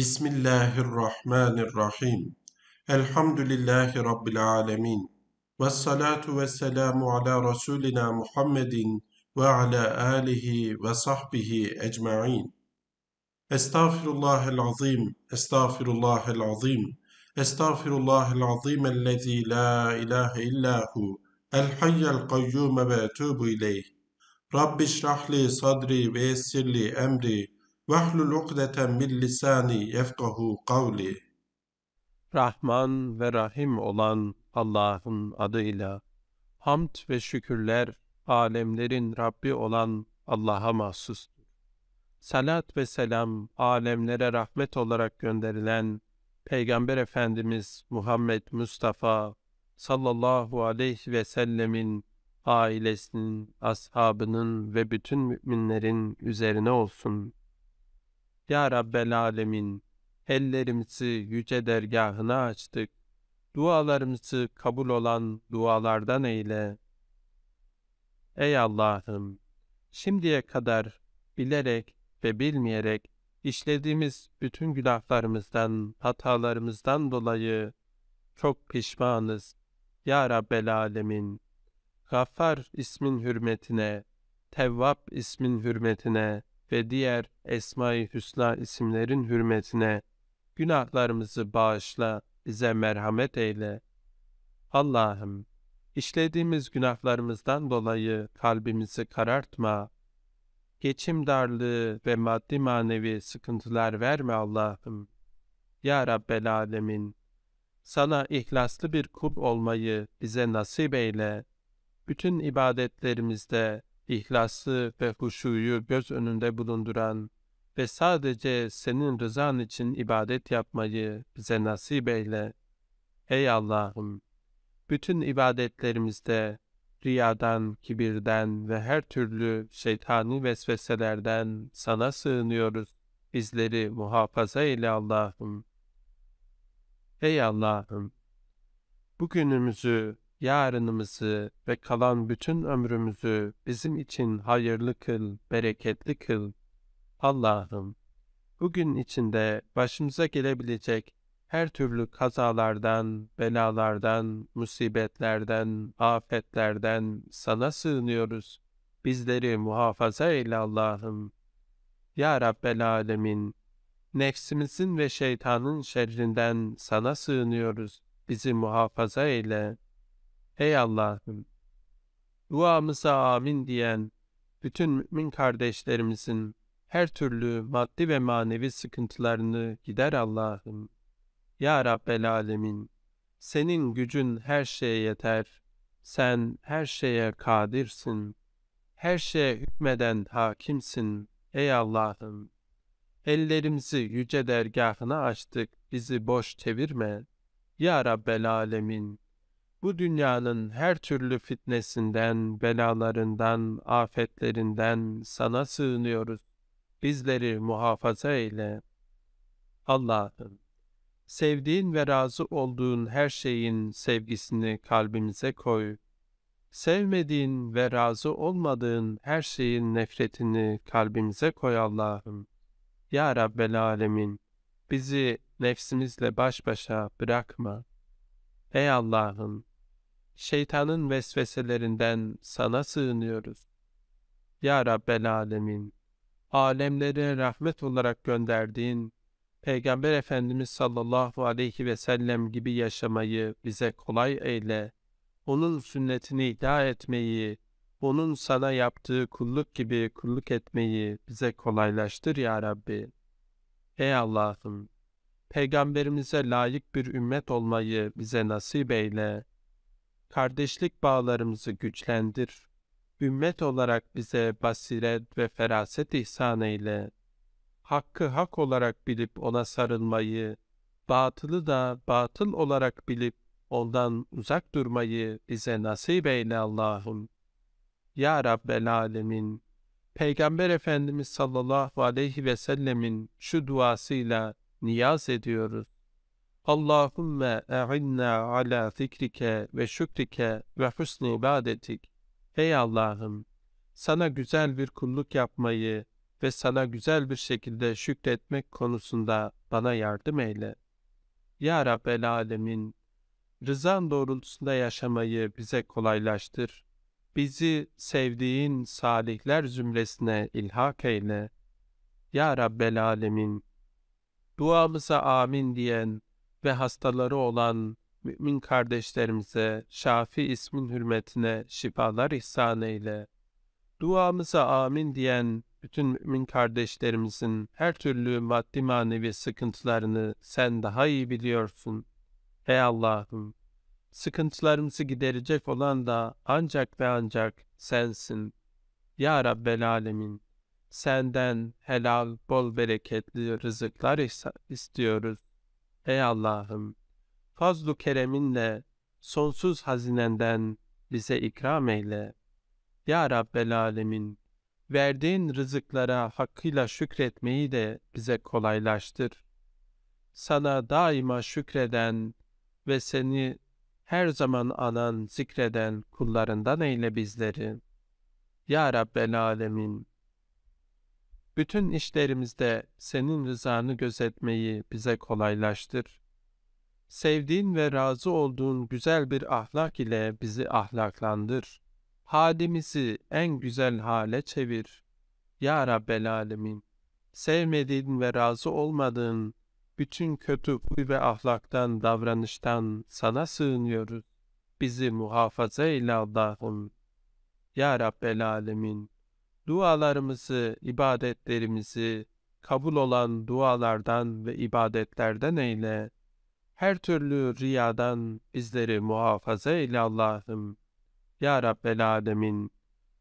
Bismillahirrahmanirrahim. Elhamdülillahi Rabbil alemin. Ve salatu ve selamu ala Resulina Muhammedin ve ala alihi ve sahbihi ecma'in. Estağfirullahel azim, estağfirullahel azim, estağfirullahel azim ellezî la ilahe illahu, el hayyel kayyume ve etubu ileyh. Rabbi şrahli sadri ve yessirli emri, Vahlul ukdeten min lisani yefkahu kavli. Rahman ve Rahim olan Allah'ın adıyla hamd ve şükürler alemlerin Rabbi olan Allah'a mahsustur. Salat ve selam alemlere rahmet olarak gönderilen Peygamber Efendimiz Muhammed Mustafa sallallahu aleyhi ve sellemin ailesinin, ashabının ve bütün müminlerin üzerine olsun.'' Ya Rabbel Alemin, ellerimizi yüce dergahına açtık. Dualarımızı kabul olan dualardan eyle. Ey Allah'ım! Şimdiye kadar bilerek ve bilmeyerek işlediğimiz bütün günahlarımızdan, hatalarımızdan dolayı çok pişmanız. Ya Rabbel Alemin! Gaffar ismin hürmetine, Tevvab ismin hürmetine, ve diğer Esma-i Hüsna isimlerin hürmetine günahlarımızı bağışla, bize merhamet eyle. Allah'ım, işlediğimiz günahlarımızdan dolayı kalbimizi karartma, geçim darlığı ve maddi manevi sıkıntılar verme Allah'ım. Ya Rabbel Alemin, sana ihlaslı bir kul olmayı bize nasip eyle. Bütün ibadetlerimizde, ihlası ve huşuyu göz önünde bulunduran ve sadece senin rızan için ibadet yapmayı bize nasip eyle. Ey Allah'ım! Bütün ibadetlerimizde riyadan, kibirden ve her türlü şeytani vesveselerden sana sığınıyoruz. Bizleri muhafaza eyle Allah'ım. Ey Allah'ım! Bugünümüzü yarınımızı ve kalan bütün ömrümüzü bizim için hayırlı kıl, bereketli kıl. Allah'ım, bugün içinde başımıza gelebilecek her türlü kazalardan, belalardan, musibetlerden, afetlerden sana sığınıyoruz. Bizleri muhafaza eyle Allah'ım. Ya Rabbel Alemin, nefsimizin ve şeytanın şerrinden sana sığınıyoruz. Bizi muhafaza eyle.'' Ey Allah'ım! Duamıza amin diyen bütün mümin kardeşlerimizin her türlü maddi ve manevi sıkıntılarını gider Allah'ım. Ya Rabbel Alemin! Senin gücün her şeye yeter. Sen her şeye kadirsin. Her şeye hükmeden hakimsin. Ey Allah'ım! Ellerimizi yüce dergahına açtık. Bizi boş çevirme. Ya Rabbel Alemin! bu dünyanın her türlü fitnesinden, belalarından, afetlerinden sana sığınıyoruz. Bizleri muhafaza eyle. Allah'ım, sevdiğin ve razı olduğun her şeyin sevgisini kalbimize koy. Sevmediğin ve razı olmadığın her şeyin nefretini kalbimize koy Allah'ım. Ya Rabbel Alemin, bizi nefsimizle baş başa bırakma. Ey Allah'ım, şeytanın vesveselerinden sana sığınıyoruz. Ya Rabbel Alemin, alemlere rahmet olarak gönderdiğin Peygamber Efendimiz sallallahu aleyhi ve sellem gibi yaşamayı bize kolay eyle. Onun sünnetini iddia etmeyi, onun sana yaptığı kulluk gibi kulluk etmeyi bize kolaylaştır ya Rabbi. Ey Allah'ım, peygamberimize layık bir ümmet olmayı bize nasip eyle kardeşlik bağlarımızı güçlendir. Ümmet olarak bize basiret ve feraset ihsan eyle. Hakkı hak olarak bilip ona sarılmayı, batılı da batıl olarak bilip ondan uzak durmayı bize nasip eyle Allah'ım. Ya Rabbel Alemin, Peygamber Efendimiz sallallahu aleyhi ve sellemin şu duasıyla niyaz ediyoruz. Allahümme e'inna ala zikrike ve şükrike ve husni ibadetik. Ey Allah'ım! Sana güzel bir kulluk yapmayı ve sana güzel bir şekilde şükretmek konusunda bana yardım eyle. Ya Rabbel Alemin! Rızan doğrultusunda yaşamayı bize kolaylaştır. Bizi sevdiğin salihler zümresine ilhak eyle. Ya Rabbel Alemin! Duamıza amin diyen ve hastaları olan mümin kardeşlerimize Şafi ismin hürmetine şifalar ihsan eyle. Duamıza amin diyen bütün mümin kardeşlerimizin her türlü maddi manevi sıkıntılarını sen daha iyi biliyorsun. Ey Allah'ım! Sıkıntılarımızı giderecek olan da ancak ve ancak sensin. Ya Rabbel Alemin! Senden helal, bol bereketli rızıklar istiyoruz. Ey Allah'ım! Fazlu kereminle sonsuz hazinenden bize ikram eyle. Ya Rabbel Alemin! Verdiğin rızıklara hakkıyla şükretmeyi de bize kolaylaştır. Sana daima şükreden ve seni her zaman anan, zikreden kullarından eyle bizleri. Ya Rabbel Alemin! Bütün işlerimizde senin rızanı gözetmeyi bize kolaylaştır. Sevdiğin ve razı olduğun güzel bir ahlak ile bizi ahlaklandır. Halimizi en güzel hale çevir. Ya Rabbel Alemin, sevmediğin ve razı olmadığın bütün kötü huy ve ahlaktan, davranıştan sana sığınıyoruz. Bizi muhafaza eyle Allah'ım. Ya Rabbel Alemin dualarımızı, ibadetlerimizi kabul olan dualardan ve ibadetlerden eyle. Her türlü riyadan bizleri muhafaza eyle Allah'ım. Ya Rabbel Alemin,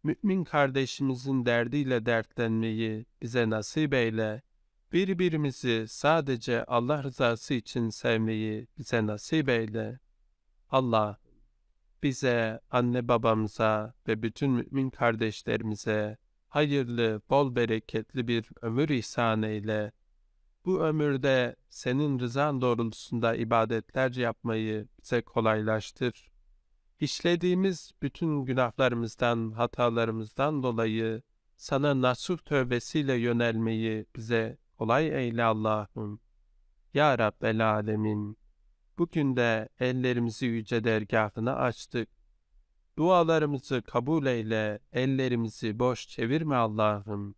mümin kardeşimizin derdiyle dertlenmeyi bize nasip eyle. Birbirimizi sadece Allah rızası için sevmeyi bize nasip eyle. Allah bize, anne babamıza ve bütün mümin kardeşlerimize hayırlı, bol bereketli bir ömür ihsan eyle. Bu ömürde senin rızan doğrultusunda ibadetler yapmayı bize kolaylaştır. İşlediğimiz bütün günahlarımızdan, hatalarımızdan dolayı sana nasuh tövbesiyle yönelmeyi bize kolay eyle Allah'ım. Ya Rabbel Alemin, bugün de ellerimizi yüce dergahına açtık Dualarımızı kabul eyle, ellerimizi boş çevirme Allah'ım.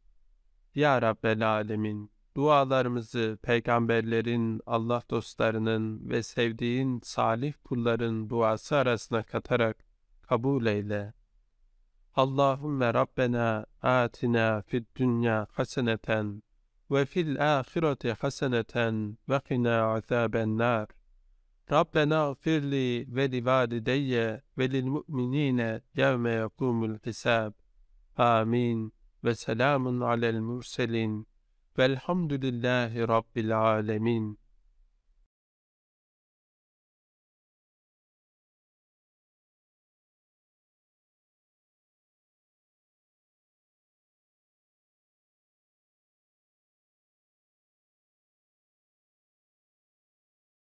Ya Rabbel Alemin, dualarımızı peygamberlerin, Allah dostlarının ve sevdiğin salih kulların duası arasına katarak kabul eyle. Allahümme Rabbena atina fid dünya haseneten ve fil ahireti haseneten ve kina azaben ربنا اغفر لي ولوالدي وللمؤمنين يوم يقوم الحساب آمين وسلام على المرسلين والحمد لله رب العالمين